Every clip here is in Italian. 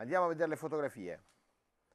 Andiamo a vedere le fotografie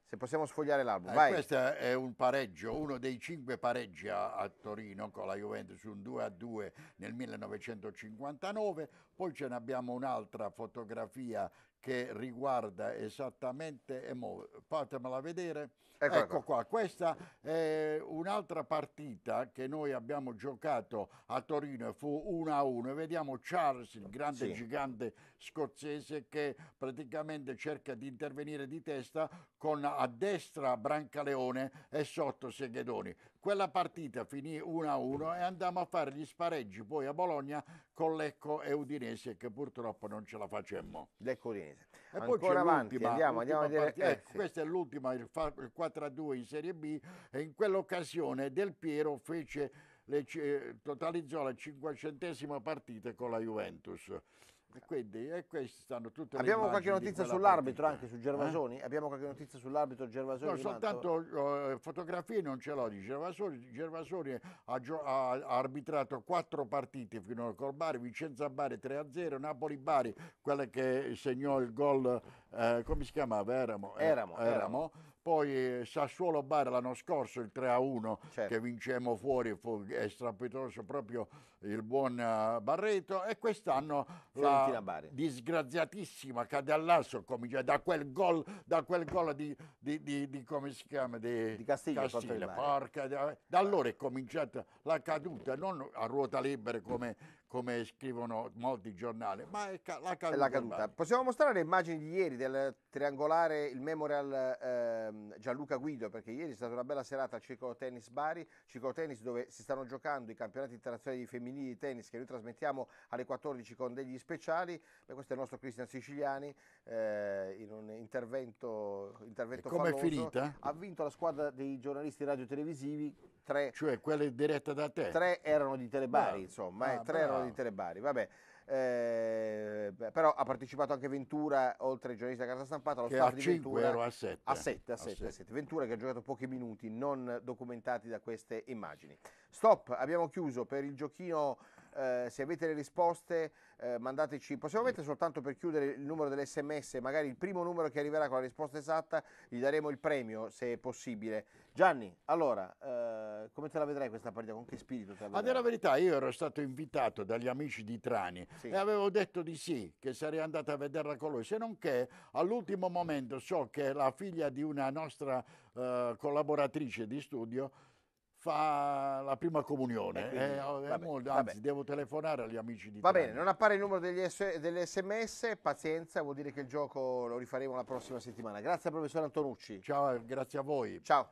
se possiamo sfogliare l'album. Eh, questo è un pareggio, uno dei cinque pareggi a, a Torino con la Juventus, un 2 a 2 nel 1959. Poi ce n'abbiamo un'altra fotografia che riguarda esattamente, mo, fatemela vedere. Ecco, ecco, ecco qua, questa è un'altra partita che noi abbiamo giocato a Torino e fu 1-1. a Vediamo Charles, il grande sì. gigante scozzese, che praticamente cerca di intervenire di testa con a destra Brancaleone e sotto Seghedoni. Quella partita finì 1-1 e andammo a fare gli spareggi poi a Bologna con Lecco e Udinese che purtroppo non ce la facemmo. Lecco Udinese. E Ancora poi c'è avanti, andiamo, andiamo a dire... Eh, ecco, sì. Questa è l'ultima, il, il 4-2 in Serie B e in quell'occasione Del Piero fece le, eh, totalizzò la cinquecentesima partita con la Juventus. E quindi e queste stanno tutte Abbiamo qualche notizia sull'arbitro anche su Gervasoni? Eh? Abbiamo qualche notizia sull'arbitro Gervasoni? No, soltanto uh, fotografie non ce l'ho di Gervasoni. Gervasoni ha, ha, arbitrato quattro partite fino al col Bari, Vicenza Bari 3-0, Napoli Bari, quella che segnò il gol, uh, come si chiamava? Eramo. Eh, Eramo. Eramo. Eramo poi eh, Sassuolo Bar l'anno scorso, il 3 a 1, certo. che vincemmo fuori, fu strapitoso proprio il buon eh, Barreto. E quest'anno Fiorentina la Bari. disgraziatissima Cadellasso, comincia da quel gol, da quel gol di, di, di, di, come si chiama? Di, Castiglio. Castiglio porca, da allora è cominciata la caduta, non a ruota libera come, come scrivono molti giornali, ma è la caduta. È la caduta. Possiamo mostrare le immagini di ieri del triangolare il Memorial ehm, Gianluca Guido perché ieri è stata una bella serata al Ciclo Tennis Bari, Ciclo Tennis dove si stanno giocando i campionati internazionali di femminili di tennis che noi trasmettiamo alle 14 con degli speciali, Beh, questo è il nostro Cristian Siciliani eh, in un intervento, intervento come finita? ha vinto la squadra dei giornalisti radiotelevisivi tre, cioè quelle dirette da te tre erano di Telebari bravo. Ah. insomma, eh, ah, eh, tre bravo. erano di Telebari vabbè eh, però ha partecipato anche Ventura, oltre ai giornalisti della carta stampata, lo che staff di Ventura. Ero a 7. A 7, a 7, a 7. Ventura che ha giocato pochi minuti non documentati da queste immagini. Stop, abbiamo chiuso per il giochino eh, se avete le risposte eh, mandateci, possiamo mettere soltanto per chiudere il numero dell'SMS, magari il primo numero che arriverà con la risposta esatta gli daremo il premio se è possibile. Gianni, allora, eh, come te la vedrai questa partita? Con che spirito te la vedrai? A dire la verità, io ero stato invitato dagli amici di Trani sì. e avevo detto di sì, che sarei andato a vederla con lui, se non che all'ultimo momento so che la figlia di una nostra eh, collaboratrice di studio fa la prima comunione. Eh, quindi, eh, oh, vabbè, molto, anzi, devo telefonare agli amici di Va bene, non appare il numero degli S- delle sms, pazienza, vuol dire che il gioco lo rifaremo la prossima settimana. Grazie professor Antonucci. Ciao, eh, grazie a voi. Ciao.